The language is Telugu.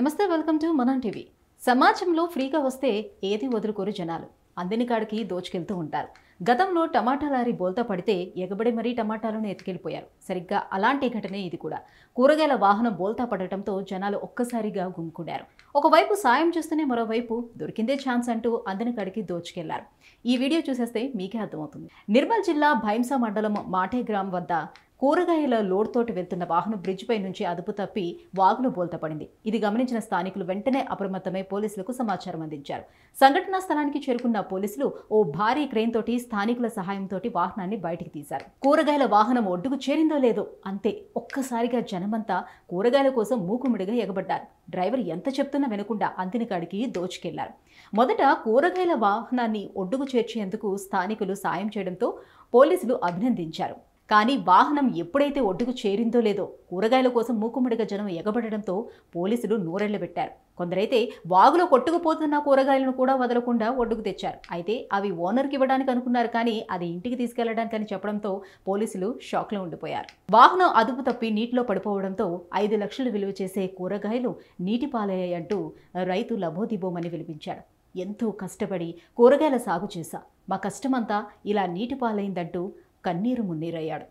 నమస్తే వెల్కమ్ టు మనం టీవీ సమాజంలో ఫ్రీగా వస్తే ఏది వదులుకోరు జనాలు అందిని కాడికి దోచుకెళ్తూ ఉంటారు గతంలో టమాటా లారీ బోల్తా పడితే ఎగబడి మరీ టమాటాలను ఎత్తుకెళ్ళిపోయారు సరిగ్గా అలాంటి ఘటనే ఇది కూడా కూరగాయల వాహనం బోల్తా పడటంతో జనాలు ఒక్కసారిగా గుమ్ముకున్నారు ఒకవైపు సాయం చేస్తూనే మరోవైపు దొరికిందే ఛాన్స్ అంటూ అందిని కాడికి దోచుకెళ్లారు ఈ వీడియో చూసేస్తే మీకే అర్థమవుతుంది నిర్మల్ జిల్లా భైంసా మండలం మాటే గ్రామం వద్ద కూరగాయల లోడ్తోటి వెళ్తున్న వాహనం బ్రిడ్జిపై నుంచి అదుపు తప్పి వాగులో బోల్తపడింది ఇది గమనించిన స్థానికులు వెంటనే అప్రమత్తమై పోలీసులకు సమాచారం అందించారు సంఘటనా స్థలానికి చేరుకున్న పోలీసులు ఓ భారీ క్రెయిన్ తోటి స్థానికుల సహాయంతో వాహనాన్ని బయటికి తీశారు కూరగాయల వాహనం ఒడ్డుకు చేరిందో లేదో అంతే ఒక్కసారిగా జనమంతా కూరగాయల కోసం మూకుమిడిగా ఎగబడ్డారు డ్రైవర్ ఎంత చెప్తున్నా వినకుండా కాడికి దోచుకెళ్లారు మొదట కూరగాయల వాహనాన్ని ఒడ్డుకు చేర్చేందుకు స్థానికులు సాయం చేయడంతో పోలీసులు అభినందించారు కానీ వాహనం ఎప్పుడైతే ఒడ్డుకు చేరిందో లేదో కూరగాయల కోసం మూకుమ్మడిగా జనం ఎగబడడంతో పోలీసులు పెట్టారు కొందరైతే వాగులో కొట్టుకుపోతున్న కూరగాయలను కూడా వదలకుండా ఒడ్డుకు తెచ్చారు అయితే అవి ఓనర్కి ఇవ్వడానికి అనుకున్నారు కానీ అది ఇంటికి తీసుకెళ్లడానికని చెప్పడంతో పోలీసులు షాక్లో ఉండిపోయారు వాహనం అదుపు తప్పి నీటిలో పడిపోవడంతో ఐదు లక్షలు విలువ చేసే కూరగాయలు నీటి పాలయ్యాయంటూ రైతు లభోదిబోమని విలిపించాడు ఎంతో కష్టపడి కూరగాయల సాగు చేశా మా కష్టమంతా ఇలా నీటి పాలైందంటూ కన్నీరు మున్నీరయ్యాడు